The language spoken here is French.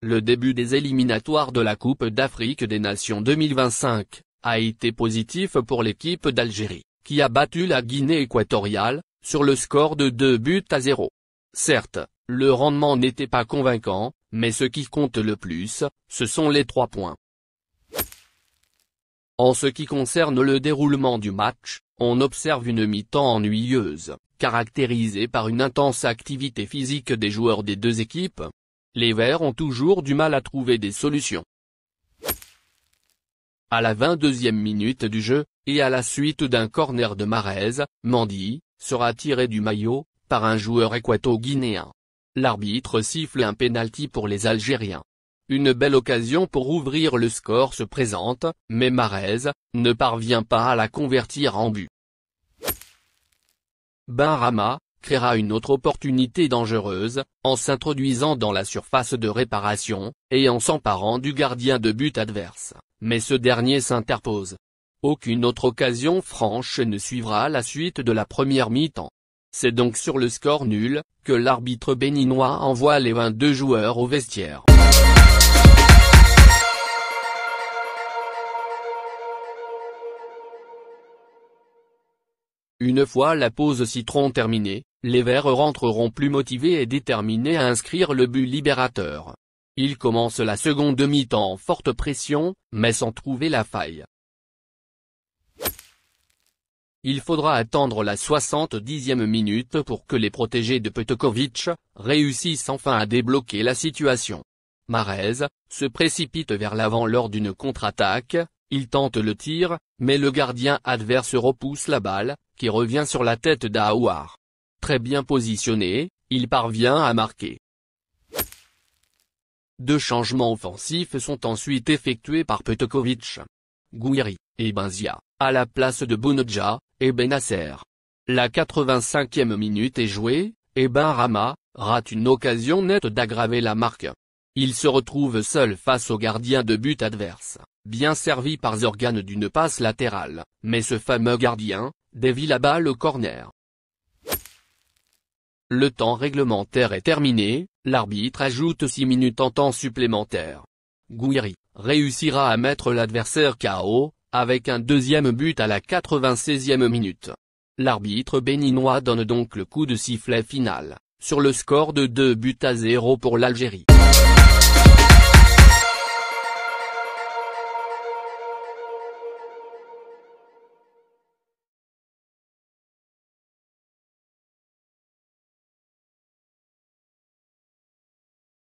Le début des éliminatoires de la Coupe d'Afrique des Nations 2025, a été positif pour l'équipe d'Algérie, qui a battu la Guinée équatoriale, sur le score de 2 buts à 0. Certes, le rendement n'était pas convaincant, mais ce qui compte le plus, ce sont les trois points. En ce qui concerne le déroulement du match, on observe une mi-temps ennuyeuse, caractérisée par une intense activité physique des joueurs des deux équipes, les Verts ont toujours du mal à trouver des solutions. À la 22e minute du jeu, et à la suite d'un corner de Marez, Mandy, sera tiré du maillot, par un joueur équato-guinéen. L'arbitre siffle un pénalty pour les Algériens. Une belle occasion pour ouvrir le score se présente, mais Marez, ne parvient pas à la convertir en but. Rama créera une autre opportunité dangereuse, en s'introduisant dans la surface de réparation, et en s'emparant du gardien de but adverse, mais ce dernier s'interpose. Aucune autre occasion franche ne suivra la suite de la première mi-temps. C'est donc sur le score nul, que l'arbitre béninois envoie les 22 joueurs au vestiaire. Une fois la pause citron terminée, les Verts rentreront plus motivés et déterminés à inscrire le but libérateur. Ils commencent la seconde demi-temps en forte pression, mais sans trouver la faille. Il faudra attendre la 70e minute pour que les protégés de Petkovic réussissent enfin à débloquer la situation. Marez, se précipite vers l'avant lors d'une contre-attaque, il tente le tir, mais le gardien adverse repousse la balle, qui revient sur la tête d'Aouar. Très bien positionné, il parvient à marquer. Deux changements offensifs sont ensuite effectués par Petkovic. Gouiri, et Benzia, à la place de Bounodja, et Benasser. La 85e minute est jouée, et Benrama, rate une occasion nette d'aggraver la marque. Il se retrouve seul face au gardien de but adverse, bien servi par Zorgan d'une passe latérale, mais ce fameux gardien, dévie la balle au corner. Le temps réglementaire est terminé, l'arbitre ajoute 6 minutes en temps supplémentaire. Gouiri réussira à mettre l'adversaire KO, avec un deuxième but à la 96e minute. L'arbitre béninois donne donc le coup de sifflet final, sur le score de 2 buts à 0 pour l'Algérie.